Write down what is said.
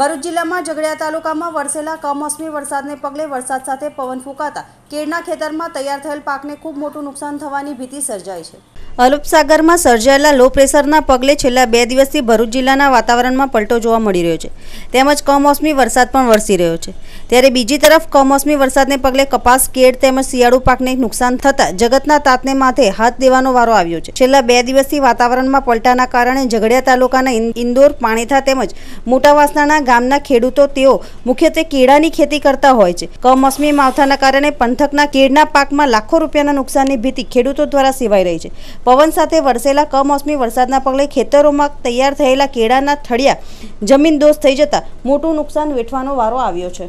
ભરૂચ જિલ્લામાં ઝઘડિયા તાલુકામાં વરસેલા કમોસમી વરસાદને પગલે વરસાદ સાથે પવન ફૂંકાતા કેળના ખેતરમાં તૈયાર થયેલ પાકને ખૂબ મોટું નુકસાન થવાની ભીતિ સર્જાઈ છે અલુપસાગરમાં સર્જાયેલા લો પ્રેશરના પગલે છેલ્લા બે દિવસથી ભરૂચ જિલ્લાના વાતાવરણમાં પલટો જોવા મળી રહ્યો છે તેમજ કમોસમી વરસાદ પણ વરસી રહ્યો છે ત્યારે બીજી તરફ કમોસમી વરસાદને પગલે કપાસ કેળ તેમજ શિયાળુ પાકને નુકસાન થતાં જગતના તાતને માથે હાથ દેવાનો વારો આવ્યો છે છેલ્લા બે દિવસથી વાતાવરણમાં પલટાના કારણે ઝઘડિયા તાલુકાના ઇન્દોર પાણીથા તેમજ મોટાવાસનાના ગામના ખેડૂતો તેઓ મુખ્યત્વે કેળાની ખેતી કરતા હોય છે કમોસમી માવઠાના કારણે પંથકના કેળના પાકમાં લાખો રૂપિયાના નુકસાનની ભીતિ ખેડૂતો દ્વારા સેવાઈ રહી છે પવન સાથે વરસેલા કમોસમી વરસાદના પગલે ખેતરોમાં તૈયાર થયેલા કેળાના થળિયા જમીન દોષ થઈ જતાં મોટું નુકસાન વેઠવાનો વારો આવ્યો છે